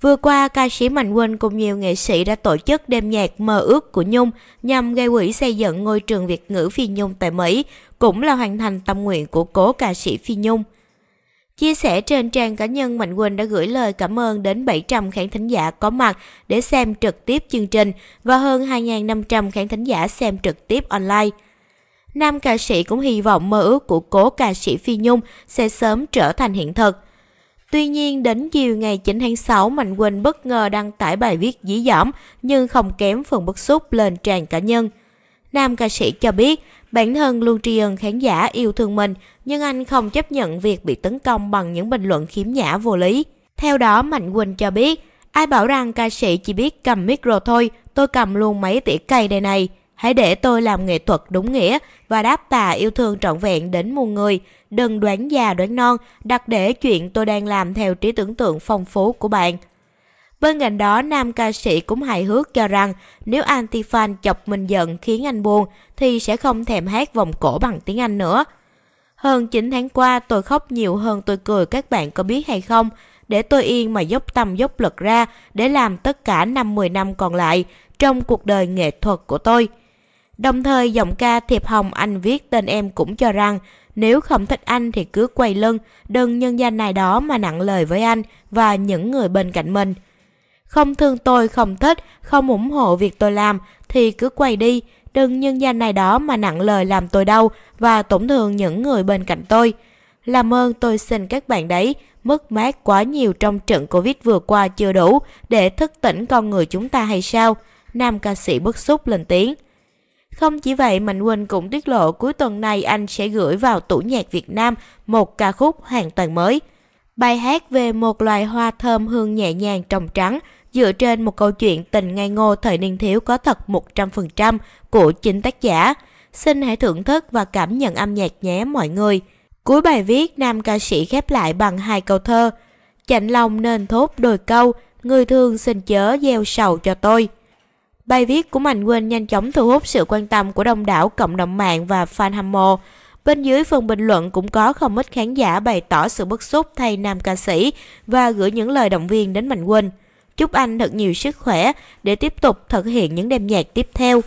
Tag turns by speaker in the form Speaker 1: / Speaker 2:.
Speaker 1: Vừa qua, ca sĩ Mạnh Quỳnh cùng nhiều nghệ sĩ đã tổ chức đêm nhạc Mơ ước của Nhung nhằm gây quỹ xây dựng ngôi trường Việt ngữ Phi Nhung tại Mỹ, cũng là hoàn thành tâm nguyện của cố ca sĩ Phi Nhung. Chia sẻ trên trang cá nhân, Mạnh Quỳnh đã gửi lời cảm ơn đến 700 khán thính giả có mặt để xem trực tiếp chương trình và hơn 2.500 khán thính giả xem trực tiếp online. Nam ca sĩ cũng hy vọng mơ ước của cố ca sĩ Phi Nhung sẽ sớm trở thành hiện thực. Tuy nhiên, đến chiều ngày 9 tháng 6, Mạnh Quỳnh bất ngờ đăng tải bài viết dí dỏm nhưng không kém phần bức xúc lên tràn cá nhân. Nam ca sĩ cho biết, bản thân luôn tri ân khán giả yêu thương mình, nhưng anh không chấp nhận việc bị tấn công bằng những bình luận khiếm nhã vô lý. Theo đó, Mạnh Quỳnh cho biết, ai bảo rằng ca sĩ chỉ biết cầm micro thôi, tôi cầm luôn mấy tỉa cây đây này. Hãy để tôi làm nghệ thuật đúng nghĩa và đáp tà yêu thương trọn vẹn đến muôn người. Đừng đoán già đoán non, đặt để chuyện tôi đang làm theo trí tưởng tượng phong phú của bạn. Bên cạnh đó, nam ca sĩ cũng hài hước cho rằng nếu anti-fan chọc mình giận khiến anh buồn thì sẽ không thèm hát vòng cổ bằng tiếng Anh nữa. Hơn 9 tháng qua, tôi khóc nhiều hơn tôi cười các bạn có biết hay không? Để tôi yên mà dốc tâm dốc lực ra để làm tất cả 5-10 năm còn lại trong cuộc đời nghệ thuật của tôi. Đồng thời giọng ca Thiệp Hồng Anh viết tên em cũng cho rằng nếu không thích anh thì cứ quay lưng, đừng nhân danh này đó mà nặng lời với anh và những người bên cạnh mình. Không thương tôi, không thích, không ủng hộ việc tôi làm thì cứ quay đi, đừng nhân danh này đó mà nặng lời làm tôi đau và tổn thương những người bên cạnh tôi. Làm ơn tôi xin các bạn đấy, mất mát quá nhiều trong trận Covid vừa qua chưa đủ để thức tỉnh con người chúng ta hay sao? Nam ca sĩ bức xúc lên tiếng. Không chỉ vậy, Mạnh Quỳnh cũng tiết lộ cuối tuần này anh sẽ gửi vào tủ nhạc Việt Nam một ca khúc hoàn toàn mới. Bài hát về một loài hoa thơm hương nhẹ nhàng trồng trắng dựa trên một câu chuyện tình ngây ngô thời niên thiếu có thật 100% của chính tác giả. Xin hãy thưởng thức và cảm nhận âm nhạc nhé mọi người. Cuối bài viết, nam ca sĩ khép lại bằng hai câu thơ. Chạnh lòng nên thốt đôi câu, người thương xin chớ gieo sầu cho tôi. Bài viết của Mạnh Quỳnh nhanh chóng thu hút sự quan tâm của đông đảo cộng đồng mạng và fan hâm mộ. Bên dưới phần bình luận cũng có không ít khán giả bày tỏ sự bức xúc thay nam ca sĩ và gửi những lời động viên đến Mạnh Quỳnh. Chúc anh thật nhiều sức khỏe để tiếp tục thực hiện những đêm nhạc tiếp theo.